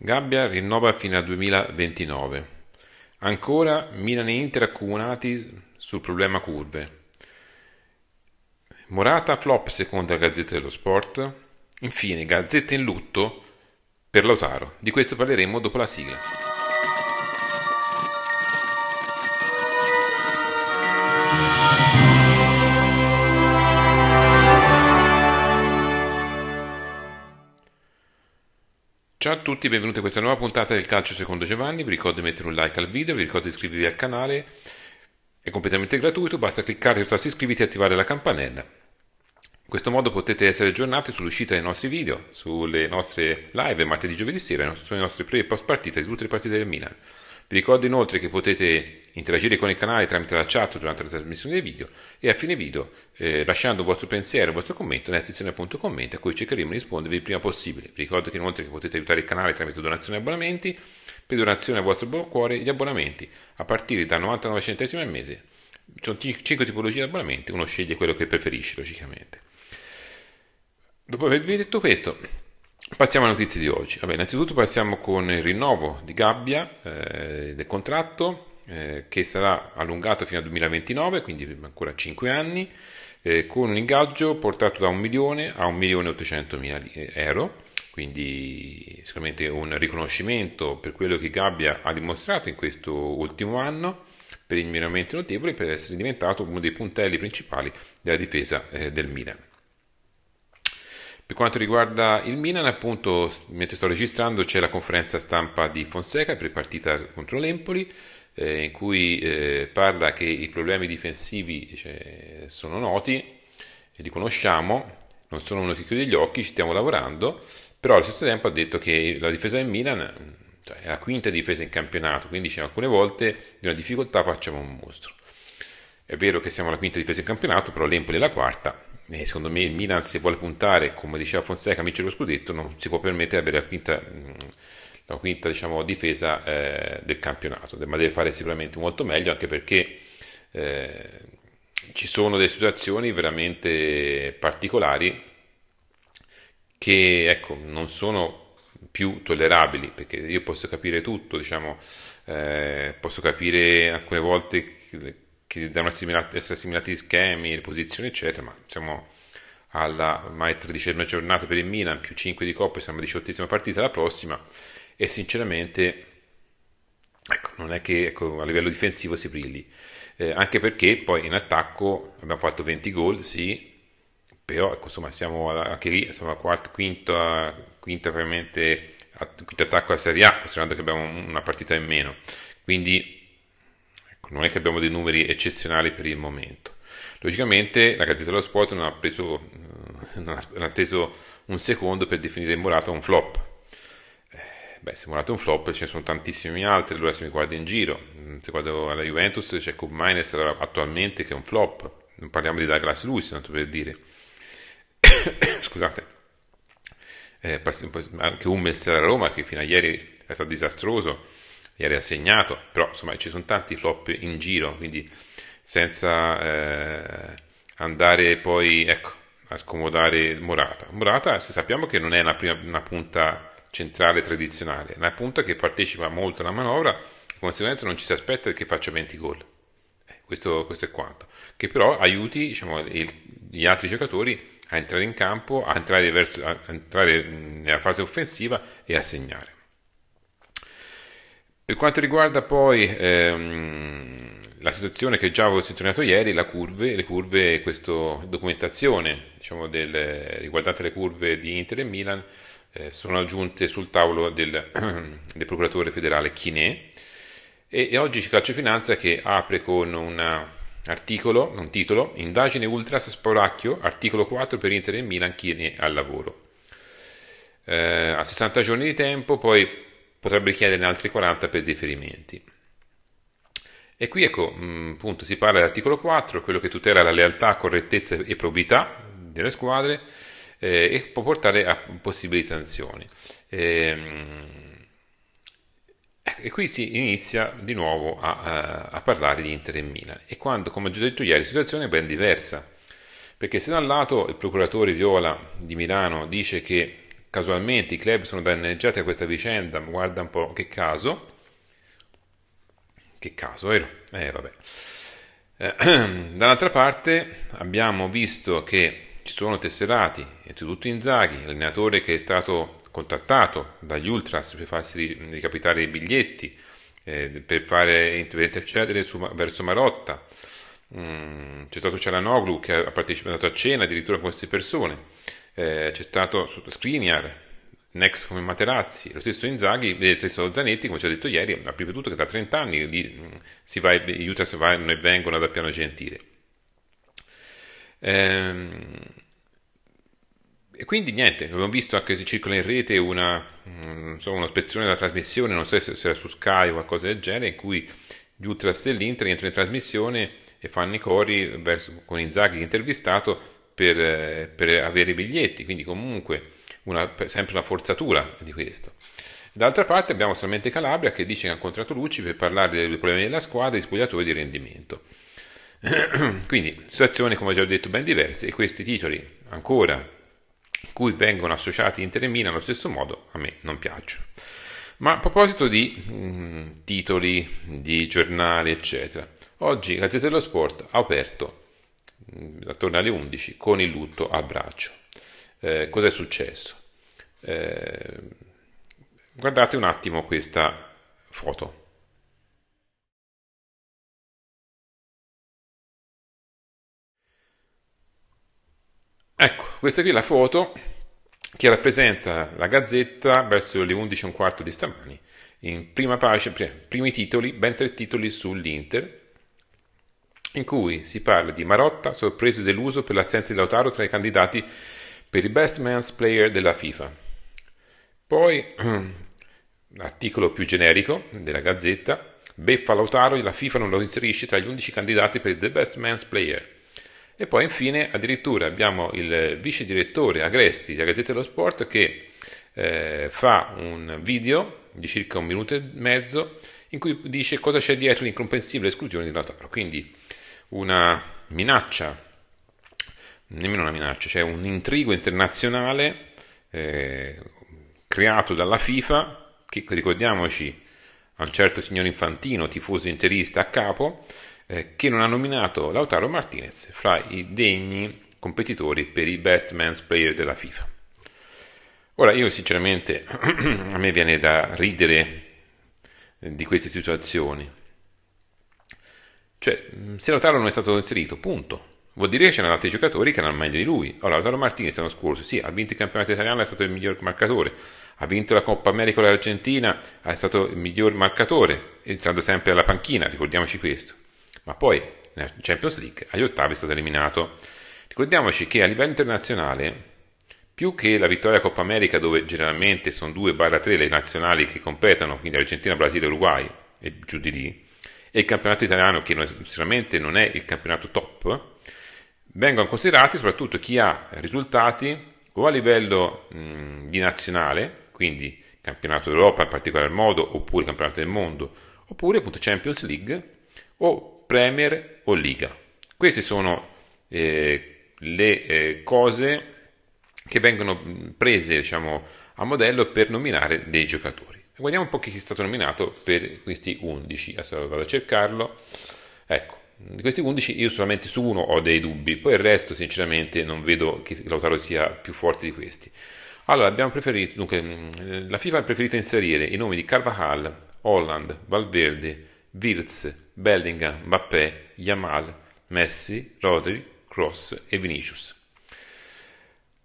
Gabbia rinnova fino al 2029. Ancora Milan e Inter accomunati sul problema curve. Morata flop secondo la Gazzetta dello Sport. Infine, Gazzetta in lutto per Lautaro. Di questo parleremo dopo la sigla. Ciao a tutti, benvenuti a questa nuova puntata del Calcio Secondo Giovanni. Vi ricordo di mettere un like al video, vi ricordo di iscrivervi al canale, è completamente gratuito, basta cliccare sul tasto iscriviti e attivare la campanella. In questo modo potete essere aggiornati sull'uscita dei nostri video, sulle nostre live martedì e giovedì sera, sulle nostre pre e post partita di tutte le partite del Milan. Vi ricordo inoltre che potete interagire con il canale tramite la chat durante la trasmissione dei video e a fine video eh, lasciando il vostro pensiero, il vostro commento nella sezione appunto commenti a cui cercheremo di rispondervi il prima possibile. Vi ricordo che inoltre che potete aiutare il canale tramite donazioni e abbonamenti, per donazione al vostro buon cuore gli abbonamenti a partire da 99 centesimi al mese. Ci sono 5 tipologie di abbonamenti, uno sceglie quello che preferisce logicamente. Dopo avervi detto questo, Passiamo alle notizie di oggi. Vabbè, innanzitutto passiamo con il rinnovo di Gabbia eh, del contratto eh, che sarà allungato fino al 2029, quindi ancora 5 anni, eh, con un ingaggio portato da 1 milione a 1 milione 800 mila euro, quindi sicuramente un riconoscimento per quello che Gabbia ha dimostrato in questo ultimo anno per il miglioramento notevole e per essere diventato uno dei puntelli principali della difesa eh, del Milan. Per quanto riguarda il Milan, appunto, mentre sto registrando c'è la conferenza stampa di Fonseca per partita contro l'Empoli, eh, in cui eh, parla che i problemi difensivi cioè, sono noti, li conosciamo, non sono uno che chiude gli occhi, ci stiamo lavorando, però allo stesso tempo ha detto che la difesa del Milan cioè, è la quinta difesa in campionato, quindi cioè, alcune volte di una difficoltà facciamo un mostro. È vero che siamo la quinta difesa in campionato, però l'Empoli è la quarta, e eh, secondo me il Milan se vuole puntare, come diceva Fonseca, a vincere lo scudetto, non si può permettere di avere la quinta, la quinta diciamo, difesa eh, del campionato, ma deve fare sicuramente molto meglio anche perché eh, ci sono delle situazioni veramente particolari che ecco, non sono più tollerabili, perché io posso capire tutto, diciamo, eh, posso capire alcune volte che devono essere assimilati gli schemi, le posizioni, eccetera, ma siamo alla ormai tredicesima giornata per il Milan, più 5 di Coppa, siamo alla diciottesima partita la prossima e sinceramente ecco, non è che ecco, a livello difensivo si brilli, eh, anche perché poi in attacco abbiamo fatto 20 gol, sì, però ecco, insomma siamo anche lì, insomma, quarta, quinta, quinta veramente, quinta attacco alla Serie A, considerando che abbiamo una partita in meno, quindi Ecco, non è che abbiamo dei numeri eccezionali per il momento. Logicamente la Gazzetta dello Sport non ha, preso, eh, non ha, non ha teso un secondo per definire Morata un flop. Eh, beh, se Morata è un flop ce ne sono tantissimi altri, allora se mi guardo in giro, mm, se guardo alla Juventus c'è Coop Miners allora, attualmente che è un flop, non parliamo di Douglas Lewis, tanto per dire. Scusate. Eh, anche Hummels alla Roma che fino a ieri è stato disastroso gli era assegnato, però insomma ci sono tanti flop in giro, quindi senza eh, andare poi ecco, a scomodare Morata. Morata sappiamo che non è una, prima, una punta centrale tradizionale, è una punta che partecipa molto alla manovra, di conseguenza non ci si aspetta che faccia 20 gol. Eh, questo, questo, è quanto. Che però aiuti diciamo, il, gli altri giocatori a entrare in campo, a entrare, verso, a entrare nella fase offensiva e a segnare. Per quanto riguarda poi ehm, la situazione che già avevo sottolineato ieri, curve, le curve, questa documentazione diciamo, del, riguardante le curve di Inter e Milan eh, sono aggiunte sul tavolo del, del procuratore federale Chiné e, e oggi Calciofinanza che apre con un articolo, un titolo, indagine ultras Sporacchio, articolo 4 per Inter e Milan, Chiné al lavoro. Eh, a 60 giorni di tempo poi potrebbe richiederne altri 40 per deferimenti. E qui ecco, mm, appunto, si parla dell'articolo 4, quello che tutela la lealtà, correttezza e probità delle squadre eh, e può portare a possibili sanzioni. E, ehm, ecco, e qui si inizia di nuovo a, a, a, parlare di Inter e Milan. E quando, come ho già detto ieri, la situazione è ben diversa. Perché se da un lato il procuratore Viola di Milano dice che casualmente i club sono danneggiati da questa vicenda, guarda un po' che caso, che caso, vero? Eh vabbè. Eh, dall'altra parte abbiamo visto che ci sono tesserati, innanzitutto Inzaghi, allenatore che è stato contattato dagli Ultras per farsi ricapitare i biglietti, eh, per fare intercedere verso Marotta. Mm, c'è stato Cialanoglu che ha partecipato a cena addirittura con queste persone eh, c'è stato Skriniar, Next come Materazzi, lo stesso Inzaghi, eh, lo stesso Zanetti, come ci ho detto ieri, ha ripetuto che da 30 anni lì si va, gli ultras vanno e vengono da piano gentile. Ehm, e quindi niente, abbiamo visto anche se circola in rete una, mm, so, una spezzone della trasmissione, non so se era su Sky o qualcosa del genere, in cui gli Ultras dell'Inter entrano in trasmissione e fanno i cori verso, con Inzaghi intervistato per, per avere i biglietti, quindi comunque una, sempre una forzatura di questo. D'altra parte abbiamo solamente Calabria che dice che ha incontrato Lucci per parlare dei problemi della squadra, di spogliatori di rendimento. Quindi situazioni, come ho già detto, ben diverse e questi titoli ancora cui vengono associati Inter e Milan allo stesso modo a me non piacciono. Ma a proposito di mh, mm, titoli, di giornali, eccetera, oggi Gazzetta dello Sport ha aperto attorno alle 11 con il lutto a braccio. Eh, cos'è successo? Eh, guardate un attimo questa foto. Ecco, questa qui è la foto che rappresenta la gazzetta verso le 11 e un quarto di stamani. In prima pace, primi titoli, ben tre titoli sull'Inter, in cui si parla di Marotta sorpreso e deluso per l'assenza di Lautaro tra i candidati per il best man's player della FIFA. Poi, l'articolo più generico della Gazzetta, beffa Lautaro e la FIFA non lo inserisce tra gli 11 candidati per the best man's player. E poi infine addirittura abbiamo il vice direttore Agresti della Gazzetta dello Sport che eh, fa un video di circa un minuto e mezzo in cui dice cosa c'è dietro l'incomprensibile esclusione di Lautaro. Quindi una minaccia, nemmeno una minaccia, cioè un intrigo internazionale eh, creato dalla FIFA, che ricordiamoci a un certo signor Infantino, tifoso interista a capo, eh, che non ha nominato Lautaro Martinez fra i degni competitori per i best men's player della FIFA. Ora io sinceramente a me viene da ridere eh, di queste situazioni, cioè, mm, se Lautaro non è stato inserito, punto. Vuol dire che c'erano altri giocatori che erano meglio di lui. Allora, Lautaro Martinez l'anno scorso, sì, ha vinto il campionato italiano, è stato il miglior marcatore. Ha vinto la Coppa America con l'Argentina, è stato il miglior marcatore, entrando sempre alla panchina, ricordiamoci questo. Ma poi, nella Champions League, agli ottavi è stato eliminato. Ricordiamoci che a livello internazionale, più che la vittoria Coppa America, dove generalmente sono 2-3 le nazionali che competono, quindi Argentina, Brasile, Uruguay e giù di lì, e il campionato italiano, che sicuramente non è il campionato top, vengono considerati soprattutto chi ha risultati o a livello mh, di nazionale, quindi campionato d'Europa in particolar modo, oppure campionato del mondo, oppure appunto Champions League o Premier o Liga. Queste sono eh, le eh, cose che vengono prese diciamo, a modello per nominare dei giocatori. Guardiamo un po' chi è stato nominato per questi 11. Adesso vado a cercarlo. Ecco, di questi 11 io solamente su uno ho dei dubbi, poi il resto sinceramente non vedo che Lautaro sia più forte di questi. Allora, abbiamo preferito, dunque, mm, la FIFA ha preferito inserire i nomi di Carvajal, Holland, Valverde, Wirtz, Bellingham, Mbappé, Yamal, Messi, Rodri, Cross e Vinicius.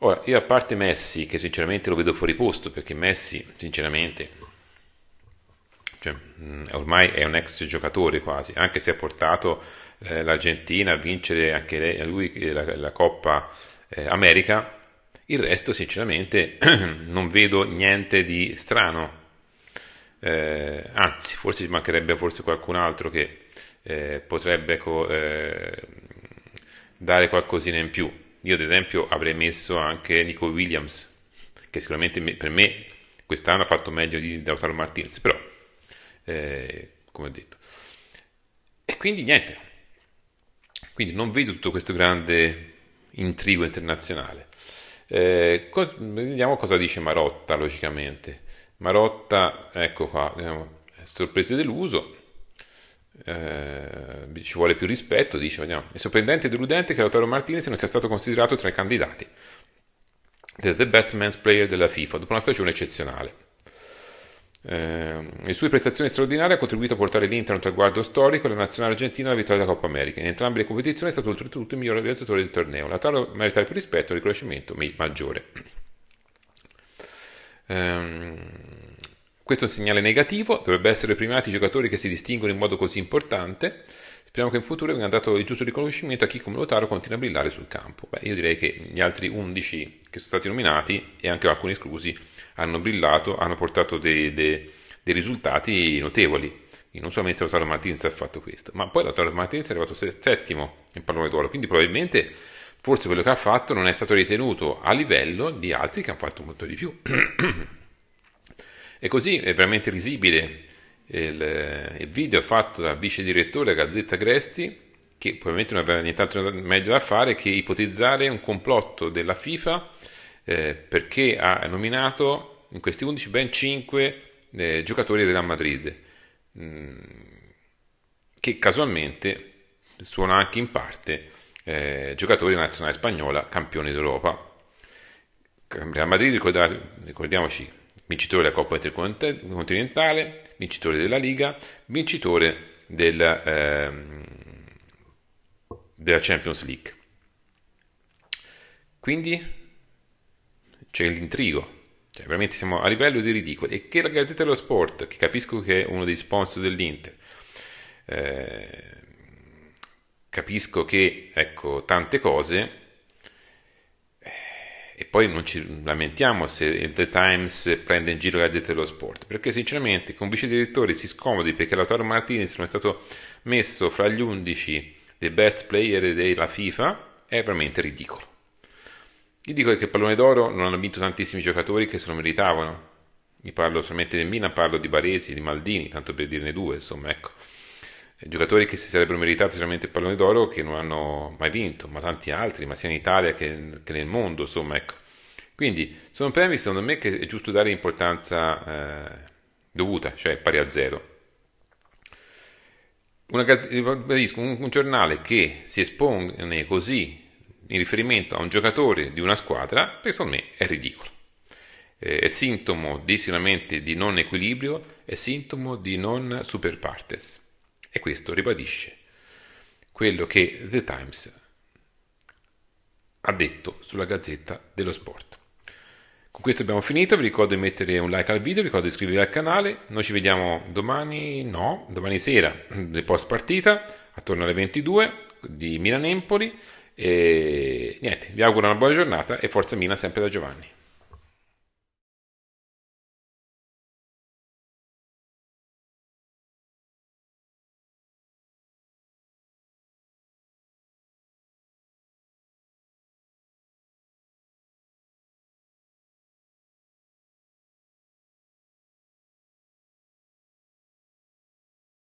Ora, io a parte Messi, che sinceramente lo vedo fuori posto, perché Messi, sinceramente, cioè, mm, ormai è un ex giocatore quasi, anche se ha portato eh, l'Argentina a vincere anche lei, lui eh, la, la Coppa eh, America, il resto sinceramente non vedo niente di strano, eh, anzi forse ci mancherebbe forse qualcun altro che eh, potrebbe co- eh, dare qualcosina in più. Io ad esempio avrei messo anche Nico Williams, che sicuramente per me quest'anno ha fatto meglio di Dautaro Martins, però eh, come ho detto. E quindi niente, quindi non vedo tutto questo grande intrigo internazionale. Eh, co- vediamo cosa dice Marotta, logicamente. Marotta, ecco qua, è sorpreso e deluso. Eh, ci vuole più rispetto, dice, vediamo. È sorprendente e deludente che Lautaro Martinez non sia stato considerato tra i candidati. The best men's player della FIFA, dopo una stagione eccezionale. Eh, le sue prestazioni straordinarie hanno contribuito a portare l'Inter a un traguardo storico e la nazionale argentina alla vittoria della Coppa America. In entrambe le competizioni è stato oltretutto il miglior realizzatore del torneo. Lautaro merita il più rispetto e il riconoscimento maggiore. Eh, questo è un segnale negativo, dovrebbero essere premiati i giocatori che si distinguono in modo così importante. Speriamo che in futuro venga dato il giusto riconoscimento a chi come Lotaro continua a brillare sul campo. Beh, io direi che gli altri 11 che sono stati nominati e anche alcuni esclusi hanno brillato, hanno portato dei, dei, dei risultati notevoli. E non solamente Lautaro Martins ha fatto questo, ma poi Lautaro Martins è arrivato settimo in pallone d'oro, quindi probabilmente forse quello che ha fatto non è stato ritenuto a livello di altri che hanno fatto molto di più. e così è veramente risibile il, il video fatto dal vice direttore Gazzetta Gresti, che probabilmente non aveva nient'altro meglio da fare che ipotizzare un complotto della FIFA eh, perché ha nominato in questi 11 ben 5 eh, giocatori del Real Madrid, mh, mm, che casualmente sono anche in parte eh, giocatori della nazionale spagnola, campione d'Europa. Real Madrid, ricordiamoci, vincitore della Coppa Intercontinentale, vincitore della Liga, vincitore del, ehm, della Champions League. Quindi c'è l'intrigo. Cioè, veramente siamo a livello di ridicolo. E che la Gazzetta dello Sport, che capisco che è uno dei sponsor dell'Inter, eh, capisco che, ecco, tante cose, eh, e poi non ci lamentiamo se The Times prende in giro la Gazzetta dello Sport, perché sinceramente con vice direttore si scomodi perché l'autore Martinez non è stato messo fra gli 11 dei best player della FIFA, è veramente ridicolo. Gli dico che il pallone d'oro non hanno vinto tantissimi giocatori che se lo meritavano. Io parlo solamente del Milan, parlo di Baresi, di Maldini, tanto per dirne due, insomma, ecco. Eh, giocatori che si sarebbero meritati sicuramente il pallone d'oro che non hanno mai vinto, ma tanti altri, ma sia in Italia che, che nel mondo, insomma, ecco. Quindi sono premi secondo me che è giusto dare importanza eh, dovuta, cioè pari a zero. Una, un giornale che si espone così in riferimento a un giocatore di una squadra, secondo me è ridicolo. Eh, è sintomo di, sicuramente di non equilibrio, è sintomo di non super partes. E questo ribadisce quello che The Times ha detto sulla Gazzetta dello Sport. Con questo abbiamo finito, vi ricordo di mettere un like al video, vi ricordo di iscrivervi al canale, noi ci vediamo domani, no, domani sera, nel post partita, attorno alle 22 di Milan-Empoli e niente, vi auguro una buona giornata e forza Mina sempre da Giovanni.